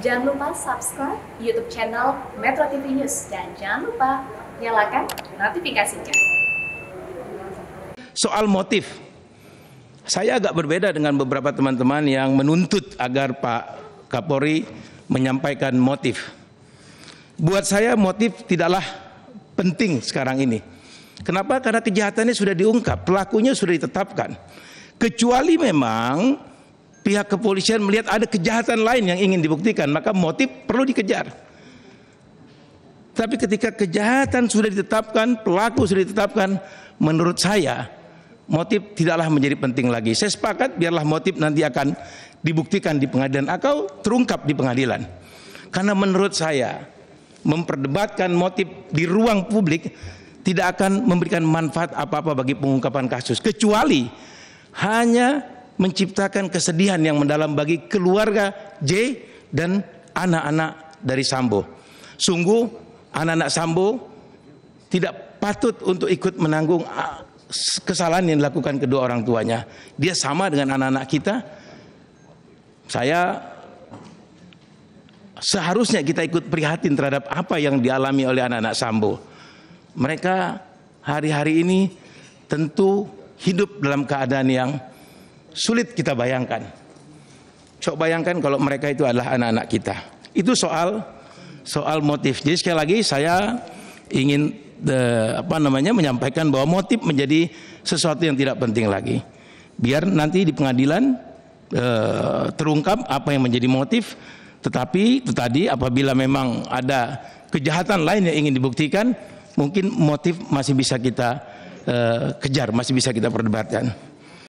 Jangan lupa subscribe YouTube channel Metro TV News dan jangan lupa nyalakan notifikasinya. Soal motif, saya agak berbeda dengan beberapa teman-teman yang menuntut agar Pak Kapolri menyampaikan motif. Buat saya motif tidaklah penting sekarang ini. Kenapa? Karena kejahatannya sudah diungkap, pelakunya sudah ditetapkan. Kecuali memang pihak kepolisian melihat ada kejahatan lain yang ingin dibuktikan, maka motif perlu dikejar. Tapi ketika kejahatan sudah ditetapkan, pelaku sudah ditetapkan, menurut saya motif tidaklah menjadi penting lagi. Saya sepakat biarlah motif nanti akan dibuktikan di pengadilan atau terungkap di pengadilan. Karena menurut saya memperdebatkan motif di ruang publik tidak akan memberikan manfaat apa-apa bagi pengungkapan kasus kecuali hanya menciptakan kesedihan yang mendalam bagi keluarga J dan anak-anak dari Sambo. Sungguh anak-anak Sambo tidak patut untuk ikut menanggung ah, kesalahan yang dilakukan kedua orang tuanya. Dia sama dengan anak-anak kita. Saya seharusnya kita ikut prihatin terhadap apa yang dialami oleh anak-anak Sambo. Mereka hari-hari ini tentu hidup dalam keadaan yang Sulit kita bayangkan. Coba bayangkan kalau mereka itu adalah anak-anak kita. Itu soal soal motif. Jadi sekali lagi saya ingin de, eh, apa namanya menyampaikan bahwa motif menjadi sesuatu yang tidak penting lagi. Biar nanti di pengadilan e, terungkap apa yang menjadi motif. Tetapi itu tadi apabila memang ada kejahatan lain yang ingin dibuktikan, mungkin motif masih bisa kita e, kejar, masih bisa kita perdebatkan.